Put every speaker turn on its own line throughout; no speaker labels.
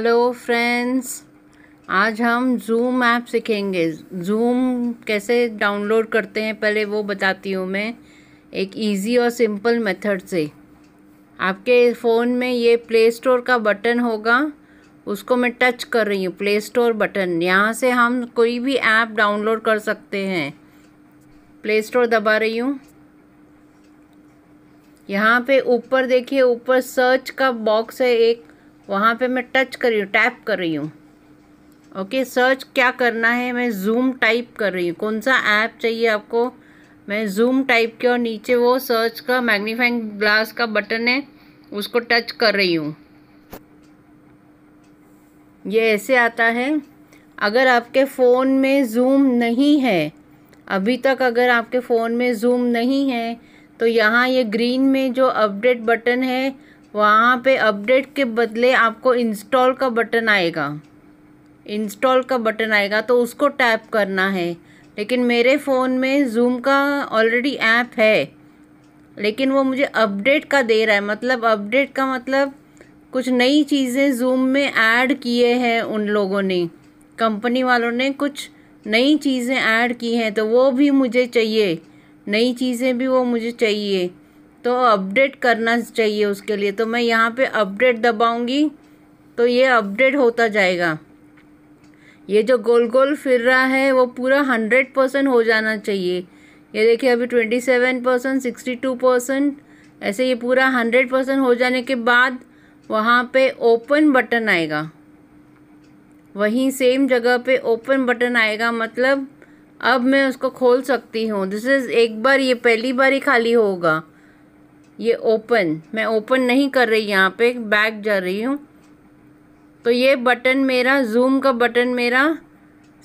hello friends आज हम Zoom app सीखेंगे जूम कैसे डाउनलोड करते हैं पहले वो बताती हूँ मैं एक इजी और सिंपल मेथड से आपके फ़ोन में ये प्ले स्टोर का बटन होगा उसको मैं टच कर रही हूँ प्ले स्टोर बटन यहाँ से हम कोई भी ऐप डाउनलोड कर सकते हैं प्ले स्टोर दबा रही हूँ यहाँ पे ऊपर देखिए ऊपर सर्च का बॉक्स है एक वहाँ पे मैं टच कर रही हूँ टैप कर रही हूँ ओके सर्च क्या करना है मैं जूम टाइप कर रही हूँ कौन सा ऐप चाहिए आपको मैं जूम टाइप किया और नीचे वो सर्च का मैग्नीफाइंग ग्लास का बटन है उसको टच कर रही हूँ ये ऐसे आता है अगर आपके फ़ोन में जूम नहीं है अभी तक अगर आपके फ़ोन में जूम नहीं है तो यहाँ ये ग्रीन में जो अपडेट बटन है वहाँ पे अपडेट के बदले आपको इंस्टॉल का बटन आएगा इंस्टॉल का बटन आएगा तो उसको टैप करना है लेकिन मेरे फ़ोन में जूम का ऑलरेडी ऐप है लेकिन वो मुझे अपडेट का दे रहा है मतलब अपडेट का मतलब कुछ नई चीज़ें जूम में ऐड किए हैं उन लोगों ने कंपनी वालों ने कुछ नई चीज़ें ऐड की हैं तो वो भी मुझे चाहिए नई चीज़ें भी वो मुझे चाहिए तो अपडेट करना चाहिए उसके लिए तो मैं यहाँ पे अपडेट दबाऊँगी तो ये अपडेट होता जाएगा ये जो गोल गोल फिर रहा है वो पूरा हंड्रेड परसेंट हो जाना चाहिए ये देखिए अभी twenty seven percent sixty two percent ऐसे ये पूरा हंड्रेड परसेंट हो जाने के बाद वहाँ पे ओपन बटन आएगा वहीं सेम जगह पे ओपन बटन आएगा मतलब अब मैं उसको खोल सकती हूँ दिस इज़ एक बार ये पहली बार ही खाली होगा ये ओपन मैं ओपन नहीं कर रही यहाँ पे बैक जा रही हूँ तो ये बटन मेरा जूम का बटन मेरा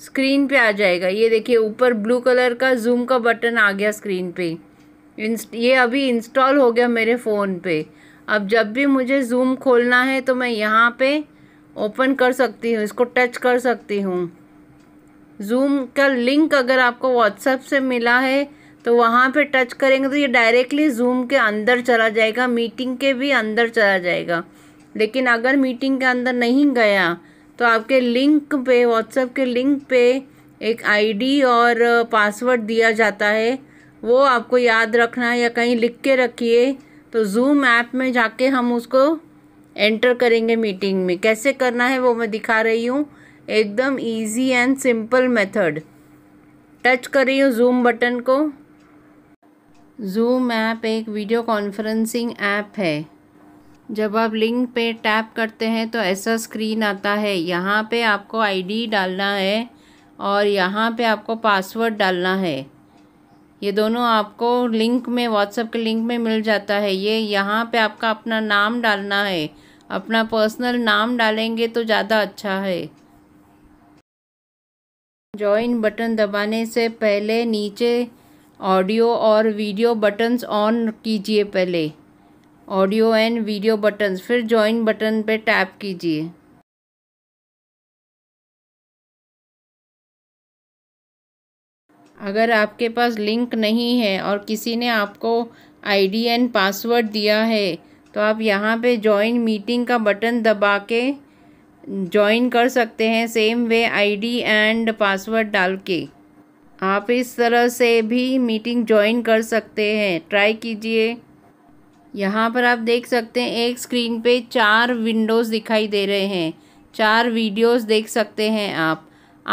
स्क्रीन पे आ जाएगा ये देखिए ऊपर ब्लू कलर का जूम का बटन आ गया स्क्रीन पे ये अभी इंस्टॉल हो गया मेरे फ़ोन पे अब जब भी मुझे जूम खोलना है तो मैं यहाँ पे ओपन कर सकती हूँ इसको टच कर सकती हूँ जूम का लिंक अगर आपको व्हाट्सएप से मिला है तो वहाँ पे टच करेंगे तो ये डायरेक्टली जूम के अंदर चला जाएगा मीटिंग के भी अंदर चला जाएगा लेकिन अगर मीटिंग के अंदर नहीं गया तो आपके लिंक पे व्हाट्सएप के लिंक पे एक आईडी और पासवर्ड दिया जाता है वो आपको याद रखना है या कहीं लिख के रखिए तो जूम ऐप में जाके हम उसको एंटर करेंगे मीटिंग में कैसे करना है वो मैं दिखा रही हूँ एकदम easy and simple method touch कर रही हूँ जूम बटन को जूम ऐप एक वीडियो कॉन्फ्रेंसिंग ऐप है जब आप लिंक पे टैप करते हैं तो ऐसा स्क्रीन आता है यहाँ पे आपको आईडी डालना है और यहाँ पे आपको पासवर्ड डालना है ये दोनों आपको लिंक में व्हाट्सएप के लिंक में मिल जाता है ये यहाँ पे आपका अपना नाम डालना है अपना पर्सनल नाम डालेंगे तो ज़्यादा अच्छा है जॉइन बटन दबाने से पहले नीचे ऑडियो और वीडियो बटन्स ऑन कीजिए पहले ऑडियो एंड वीडियो बटन्स फिर ज्वाइन बटन पर टैप कीजिए अगर आपके पास लिंक नहीं है और किसी ने आपको आईडी एंड पासवर्ड दिया है तो आप यहाँ पे जॉइन मीटिंग का बटन दबा के ज्वाइन कर सकते हैं same way ID and password डाल के आप इस तरह से भी मीटिंग ज्वाइन कर सकते हैं ट्राई कीजिए यहाँ पर आप देख सकते हैं एक स्क्रीन पे चार विंडोज़ दिखाई दे रहे हैं चार वीडियोस देख सकते हैं आप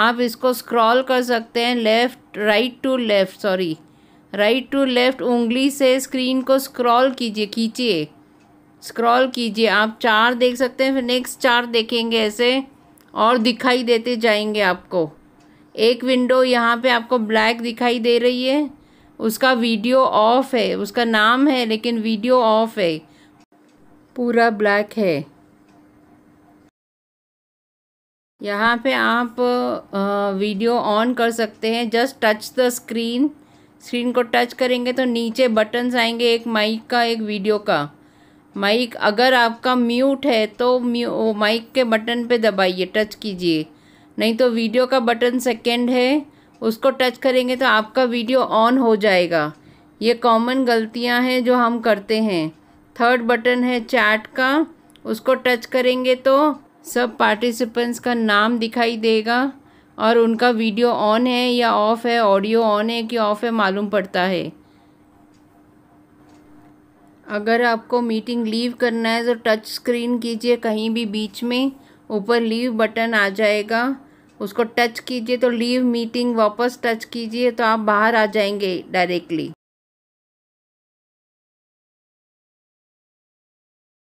आप इसको स्क्रॉल कर सकते हैं left right to left sorry right to left उंगली से स्क्रीन को स्क्रॉल कीजिए खींचिए स्क्रॉल कीजिए आप चार देख सकते हैं फिर नेक्स्ट चार देखेंगे ऐसे और दिखाई देते जाएंगे आपको एक विंडो यहाँ पे आपको ब्लैक दिखाई दे रही है उसका वीडियो ऑफ है उसका नाम है लेकिन वीडियो ऑफ है पूरा ब्लैक है यहाँ पे आप वीडियो ऑन कर सकते हैं just touch the screen screen को टच करेंगे तो नीचे बटन्स आएंगे एक माइक का एक वीडियो का माइक अगर आपका म्यूट है तो म्यू माइक के बटन पे दबाइए टच कीजिए नहीं तो वीडियो का बटन सेकेंड है उसको टच करेंगे तो आपका वीडियो ऑन हो जाएगा ये कॉमन गलतियां हैं जो हम करते हैं थर्ड बटन है चैट का उसको टच करेंगे तो सब पार्टिसिपेंट्स का नाम दिखाई देगा और उनका वीडियो ऑन है या ऑफ़ है ऑडियो ऑन है कि ऑफ़ है मालूम पड़ता है अगर आपको मीटिंग लीव करना है तो टच स्क्रीन कीजिए कहीं भी बीच में ऊपर लीव बटन आ जाएगा उसको टच कीजिए तो लीव मीटिंग वापस टच कीजिए तो आप बाहर आ जाएंगे डायरेक्टली